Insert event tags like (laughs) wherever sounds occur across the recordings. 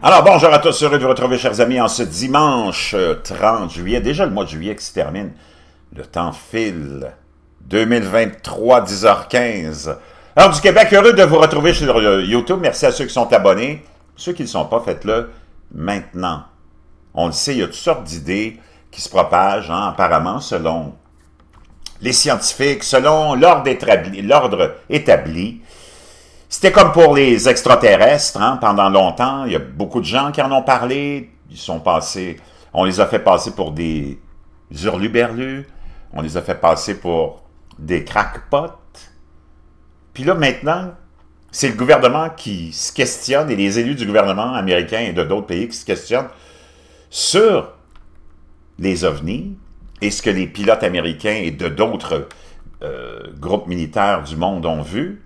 Alors, bonjour à tous, heureux de vous retrouver, chers amis, en ce dimanche 30 euh, juillet. Déjà le mois de juillet qui se termine. Le temps file. 2023, 10h15. Alors, du Québec, heureux de vous retrouver sur euh, YouTube. Merci à ceux qui sont abonnés. Ceux qui ne sont pas, faites-le maintenant. On le sait, il y a toutes sortes d'idées qui se propagent, hein, apparemment, selon les scientifiques, selon l'ordre établi c'était comme pour les extraterrestres, hein, pendant longtemps, il y a beaucoup de gens qui en ont parlé, ils sont passés, on les a fait passer pour des hurluberlus, on les a fait passer pour des crackpots. Puis là, maintenant, c'est le gouvernement qui se questionne et les élus du gouvernement américain et de d'autres pays qui se questionnent sur les ovnis et ce que les pilotes américains et de d'autres euh, groupes militaires du monde ont vu.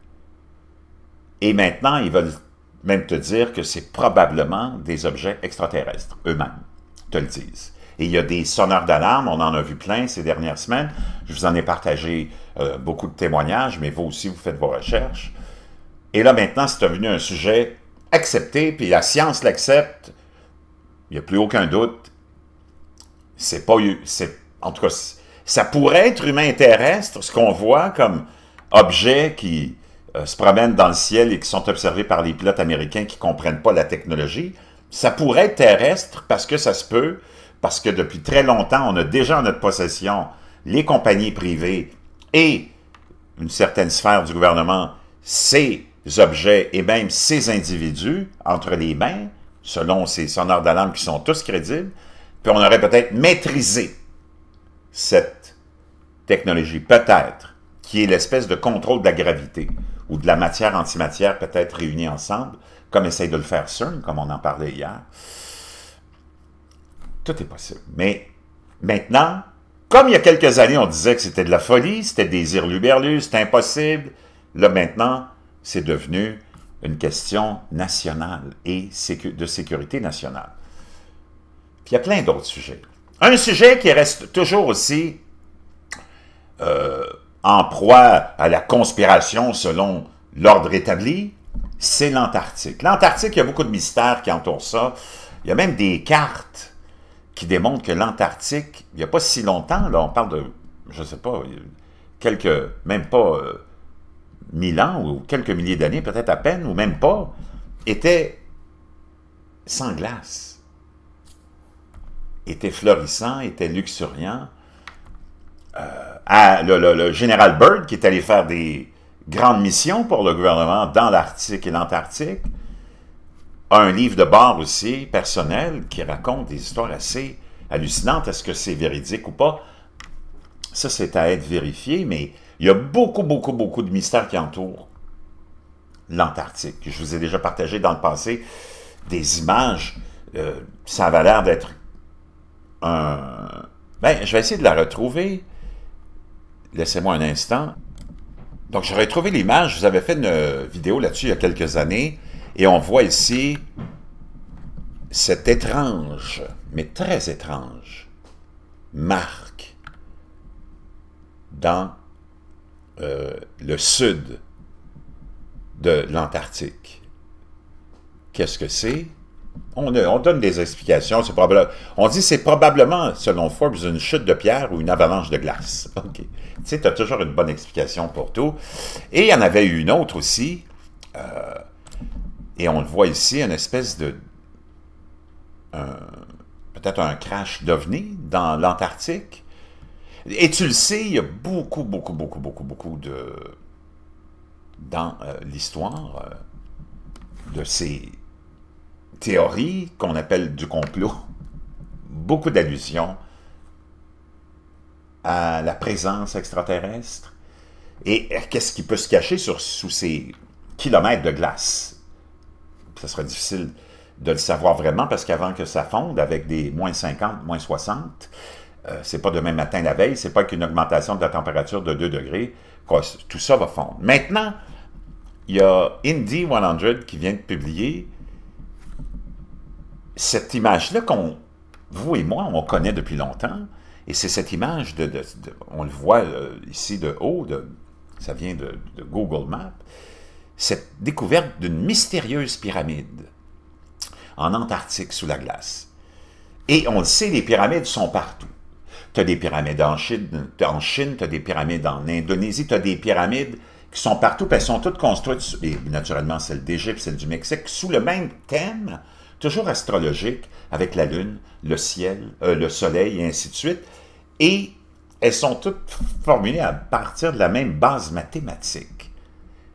Et maintenant, ils veulent même te dire que c'est probablement des objets extraterrestres, eux-mêmes, te le disent. Et il y a des sonneurs d'alarme, on en a vu plein ces dernières semaines. Je vous en ai partagé euh, beaucoup de témoignages, mais vous aussi, vous faites vos recherches. Et là, maintenant, c'est devenu un sujet accepté, puis la science l'accepte. Il n'y a plus aucun doute. C'est pas eu. En tout cas, ça pourrait être humain terrestre, ce qu'on voit comme objet qui, euh, se promènent dans le ciel et qui sont observés par les pilotes américains qui ne comprennent pas la technologie. Ça pourrait être terrestre parce que ça se peut, parce que depuis très longtemps, on a déjà en notre possession les compagnies privées et une certaine sphère du gouvernement, ces objets et même ces individus entre les mains, selon ces sonneurs d'alarme qui sont tous crédibles, puis on aurait peut-être maîtrisé cette technologie, peut-être, qui est l'espèce de contrôle de la gravité ou de la matière antimatière peut-être réunie ensemble, comme essaye de le faire CERN, comme on en parlait hier. Tout est possible. Mais maintenant, comme il y a quelques années, on disait que c'était de la folie, c'était des irluberlus, c'était impossible, là maintenant, c'est devenu une question nationale et de sécurité nationale. Puis il y a plein d'autres sujets. Un sujet qui reste toujours aussi euh, en proie à la conspiration selon l'ordre établi, c'est l'Antarctique. L'Antarctique, il y a beaucoup de mystères qui entourent ça. Il y a même des cartes qui démontrent que l'Antarctique, il n'y a pas si longtemps, là, on parle de, je ne sais pas, quelques, même pas euh, mille ans ou quelques milliers d'années, peut-être à peine, ou même pas, était sans glace, était florissant, était luxuriant, euh, le, général Byrd, qui est allé faire des grandes missions pour le gouvernement dans l'Arctique et l'Antarctique, a un livre de bord aussi, personnel, qui raconte des histoires assez hallucinantes. Est-ce que c'est véridique ou pas? Ça, c'est à être vérifié, mais il y a beaucoup, beaucoup, beaucoup de mystères qui entourent l'Antarctique. Je vous ai déjà partagé dans le passé des images. Euh, ça avait l'air d'être un... Ben, je vais essayer de la retrouver. Laissez-moi un instant. Donc, j'aurais trouvé l'image. Je vous avais fait une euh, vidéo là-dessus il y a quelques années. Et on voit ici cette étrange, mais très étrange, marque dans euh, le sud de l'Antarctique. Qu'est-ce que c'est? on, donne des explications. probable, on dit c'est probablement, selon Forbes, une chute de pierre ou une avalanche de glace. (laughs) Ok. Tu sais, tu as toujours une bonne explication pour tout. Et il y en avait une autre aussi, euh, et on le voit ici, une espèce de... Peut-être un crash d'OVNI dans l'Antarctique. Et tu le sais, il y a beaucoup, beaucoup, beaucoup, beaucoup, beaucoup de... dans euh, l'histoire euh, de ces théorie qu'on appelle du complot, beaucoup d'allusions à la présence extraterrestre. Et qu'est-ce qui peut se cacher sur, sous ces kilomètres de glace? Ce sera difficile de le savoir vraiment parce qu'avant que ça fonde, avec des moins 50, moins 60, ce euh, c'est pas demain matin la veille, c'est pas qu'une augmentation de la température de 2 degrés, tout ça va fondre. Maintenant, il y a Indie 100 qui vient de publier cette image-là qu'on, vous et moi, on connaît depuis longtemps, et c'est cette image, de, on le voit euh, ici de haut, ça vient de, Google Maps, cette découverte d'une mystérieuse pyramide en Antarctique sous la glace. Et on le sait, les pyramides sont partout. Tu as des pyramides en Chine, tu as des pyramides en Indonésie, tu as des pyramides qui sont partout, puis elles sont toutes construites, et naturellement celle d'Égypte, celle du Mexique, sous le même thème, toujours astrologiques, avec la Lune, le ciel, euh, le Soleil et ainsi de suite. Et elles sont toutes formulées à partir de la même base mathématique.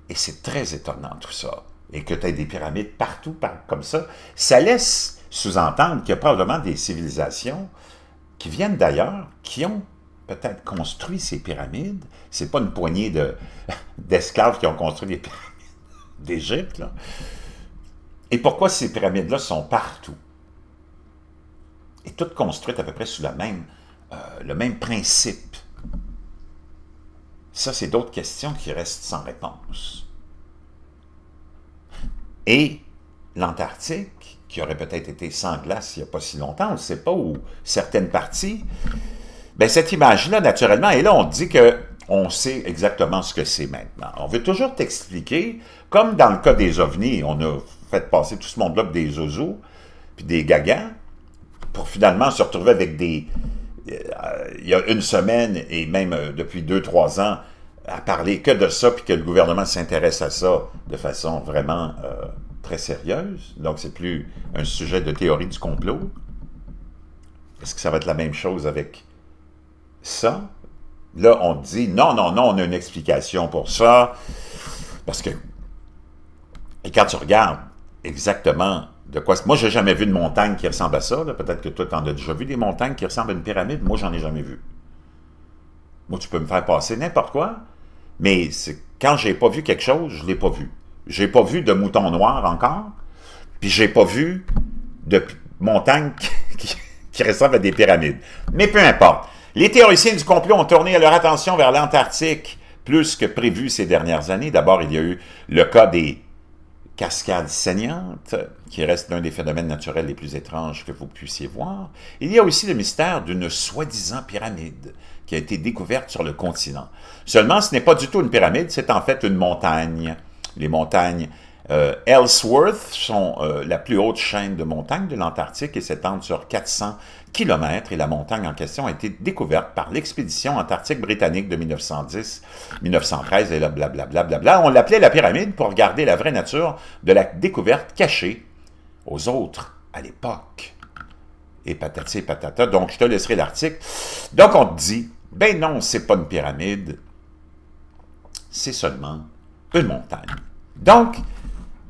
Et c'est très étonnant tout ça. Et que tu as des pyramides partout comme ça, ça laisse sous-entendre qu'il y a probablement des civilisations qui viennent d'ailleurs, qui ont peut-être construit ces pyramides. C'est pas une poignée (laughs) d'esclaves qui ont construit les pyramides d'Égypte, et pourquoi ces pyramides-là sont partout? Et toutes construites à peu près sous la même, euh, le même principe. Ça, c'est d'autres questions qui restent sans réponse. Et l'Antarctique, qui aurait peut-être été sans glace il n'y a pas si longtemps, on ne sait pas, où certaines parties, ben cette image-là, naturellement, et là, on dit que on sait exactement ce que c'est maintenant. On veut toujours t'expliquer, comme dans le cas des ovnis, on a Faites passer tout ce monde-là pour des zouzous, puis des gagants pour finalement se retrouver avec des... Euh, il y a une semaine, et même euh, depuis deux, trois ans, à parler que de ça, puis que le gouvernement s'intéresse à ça de façon vraiment euh, très sérieuse. Donc, c'est plus un sujet de théorie du complot. Est-ce que ça va être la même chose avec ça? Là, on dit, non, non, non, on a une explication pour ça, parce que... Et quand tu regardes exactement de quoi... Moi, j'ai jamais vu de montagne qui ressemble à ça. Peut-être que toi, en as déjà vu des montagnes qui ressemblent à une pyramide. Moi, j'en ai jamais vu. Moi, tu peux me faire passer n'importe quoi, mais quand j'ai pas vu quelque chose, je l'ai pas vu. J'ai pas vu de mouton noir encore, puis j'ai pas vu de montagne (laughs) qui, qui ressemble à des pyramides. Mais peu importe. Les théoriciens du complot ont tourné leur attention vers l'Antarctique plus que prévu ces dernières années. D'abord, il y a eu le cas des cascade saignante, qui reste l'un des phénomènes naturels les plus étranges que vous puissiez voir, il y a aussi le mystère d'une soi-disant pyramide qui a été découverte sur le continent. Seulement, ce n'est pas du tout une pyramide, c'est en fait une montagne. Les montagnes euh, Ellsworth sont euh, la plus haute chaîne de montagnes de l'Antarctique et s'étendent sur 400 et la montagne en question a été découverte par l'expédition antarctique britannique de 1910, 1913 et là, blablabla. Bla, bla, On l'appelait la pyramide pour garder la vraie nature de la découverte cachée aux autres à l'époque. Et patati et patata. Donc, je te laisserai l'article. Donc, on te dit, ben non, c'est pas une pyramide. C'est seulement une montagne. Donc,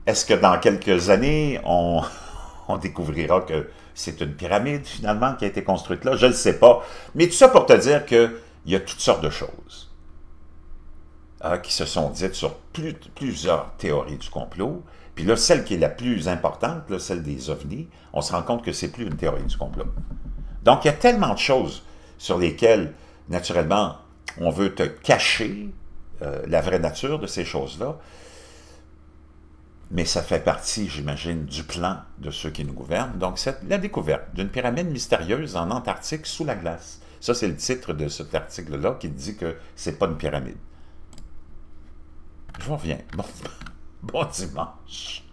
est-ce que dans quelques années, on (laughs) découvrira que c'est une pyramide finalement qui a été construite là, je ne le sais pas. Mais tout ça pour te dire qu'il y a toutes sortes de choses euh, qui se sont dites sur plusieurs théories du complot. Puis là, celle qui est la plus importante, celle des ovnis, on se rend compte que c'est plus une théorie du complot. Donc, il y a tellement de choses sur lesquelles, naturellement, on veut te cacher euh, la vraie nature de ces choses-là, mais ça fait partie, j'imagine, du plan de ceux qui nous gouvernent. Donc, c'est la découverte d'une pyramide mystérieuse en Antarctique sous la glace. Ça, c'est le titre de cet article-là qui dit que c'est pas une pyramide. Je reviens. Bon, (laughs) bon dimanche.